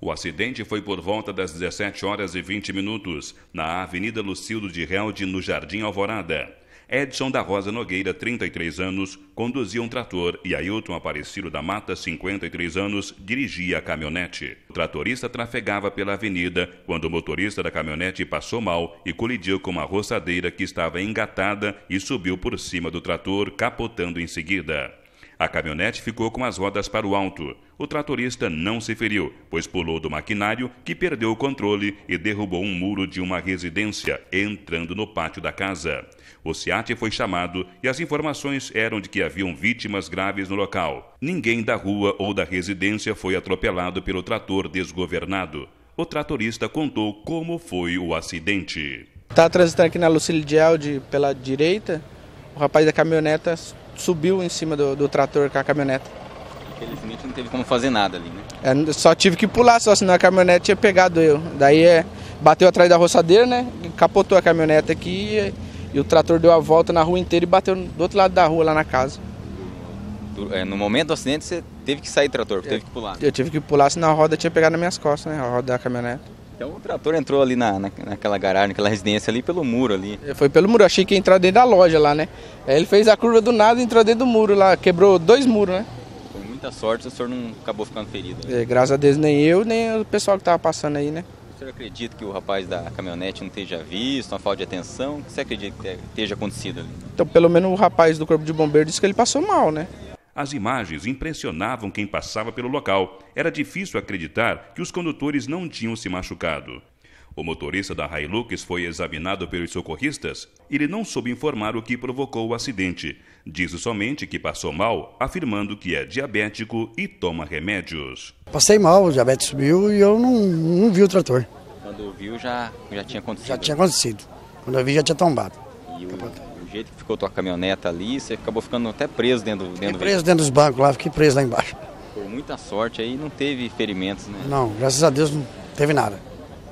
O acidente foi por volta das 17 horas e 20 minutos, na Avenida Lucildo de Helde, no Jardim Alvorada. Edson da Rosa Nogueira, 33 anos, conduzia um trator e Ailton Aparecido da Mata, 53 anos, dirigia a caminhonete. O tratorista trafegava pela avenida quando o motorista da caminhonete passou mal e colidiu com uma roçadeira que estava engatada e subiu por cima do trator, capotando em seguida. A caminhonete ficou com as rodas para o alto. O tratorista não se feriu, pois pulou do maquinário que perdeu o controle e derrubou um muro de uma residência, entrando no pátio da casa. O SEAT foi chamado e as informações eram de que haviam vítimas graves no local. Ninguém da rua ou da residência foi atropelado pelo trator desgovernado. O tratorista contou como foi o acidente. Está transitando aqui na Lucille de pela direita, o rapaz da caminhoneta subiu em cima do, do trator com a caminhoneta. Infelizmente não teve como fazer nada ali, né? É, só tive que pular, só senão a caminhonete tinha pegado eu. Daí é, bateu atrás da roçadeira, né? Capotou a caminhoneta aqui e, e, o trator deu a volta na rua inteira e bateu do outro lado da rua, lá na casa. É, no momento do acidente você teve que sair do trator, teve que pular. Eu tive que pular, senão a roda tinha pegado nas minhas costas, né? A roda da caminhoneta. Então o trator entrou ali na, na, naquela garagem, naquela residência ali pelo muro ali. É, foi pelo muro, achei que ia entrar dentro da loja lá, né? Aí ele fez a curva do nada e entrou dentro do muro lá, quebrou dois muros, né? Com muita sorte o senhor não acabou ficando ferido. Né? É, graças a Deus nem eu, nem o pessoal que tava passando aí, né? O senhor acredita que o rapaz da caminhonete não esteja visto, uma falta de atenção? O que você acredita que esteja acontecido ali? Então, pelo menos o rapaz do Corpo de Bombeiro disse que ele passou mal, né? As imagens impressionavam quem passava pelo local. Era difícil acreditar que os condutores não tinham se machucado. O motorista da Hilux foi examinado pelos socorristas. Ele não soube informar o que provocou o acidente. Diz somente que passou mal, afirmando que é diabético e toma remédios. Passei mal, o diabetes subiu e eu não, não vi o trator. Quando viu já, já tinha acontecido? Já tinha acontecido. Quando eu vi já tinha tombado. E o, jeito que ficou tua caminhoneta ali, você acabou ficando até preso dentro, dentro preso dentro dos bancos lá, fiquei preso lá embaixo. Por muita sorte aí não teve ferimentos, né? Não, graças a Deus não teve nada.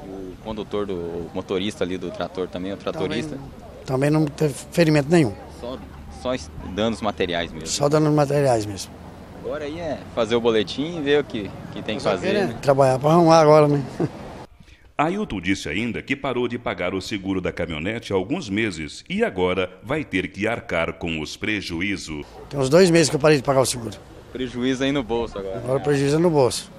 O condutor, do, o motorista ali do trator também, o tratorista? Também, também não teve ferimento nenhum. Só, só danos materiais mesmo? Só danos materiais mesmo. Agora aí é fazer o boletim e ver o que, que tem que fazer. Né? Trabalhar para arrumar agora, né? Ailton disse ainda que parou de pagar o seguro da caminhonete há alguns meses e agora vai ter que arcar com os prejuízos. Tem uns dois meses que eu parei de pagar o seguro. Prejuízo aí no bolso agora. Agora o prejuízo é no bolso.